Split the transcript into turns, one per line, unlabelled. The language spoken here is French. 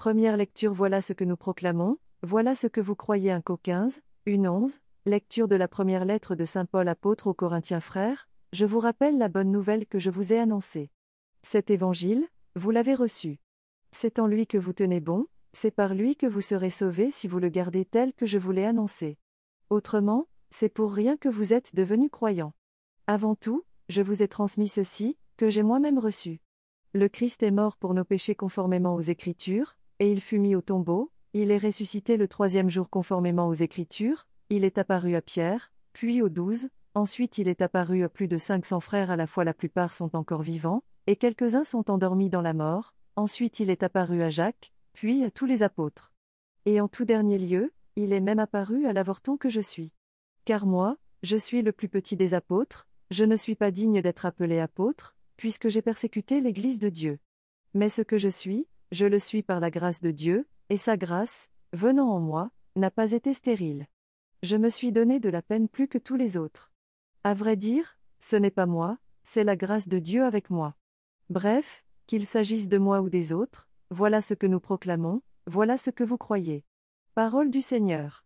Première lecture Voilà ce que nous proclamons, voilà ce que vous croyez un Co 15, une 11, lecture de la première lettre de Saint Paul apôtre aux Corinthiens frères, je vous rappelle la bonne nouvelle que je vous ai annoncée. Cet évangile, vous l'avez reçu. C'est en lui que vous tenez bon, c'est par lui que vous serez sauvés si vous le gardez tel que je vous l'ai annoncé. Autrement, c'est pour rien que vous êtes devenus croyants. Avant tout, je vous ai transmis ceci, que j'ai moi-même reçu. Le Christ est mort pour nos péchés conformément aux Écritures, et il fut mis au tombeau, il est ressuscité le troisième jour conformément aux Écritures, il est apparu à Pierre, puis aux douze, ensuite il est apparu à plus de cinq cents frères à la fois la plupart sont encore vivants, et quelques-uns sont endormis dans la mort, ensuite il est apparu à Jacques, puis à tous les apôtres. Et en tout dernier lieu, il est même apparu à l'avorton que je suis. Car moi, je suis le plus petit des apôtres, je ne suis pas digne d'être appelé apôtre, puisque j'ai persécuté l'Église de Dieu. Mais ce que je suis, je le suis par la grâce de Dieu, et sa grâce, venant en moi, n'a pas été stérile. Je me suis donné de la peine plus que tous les autres. À vrai dire, ce n'est pas moi, c'est la grâce de Dieu avec moi. Bref, qu'il s'agisse de moi ou des autres, voilà ce que nous proclamons, voilà ce que vous croyez. Parole du Seigneur.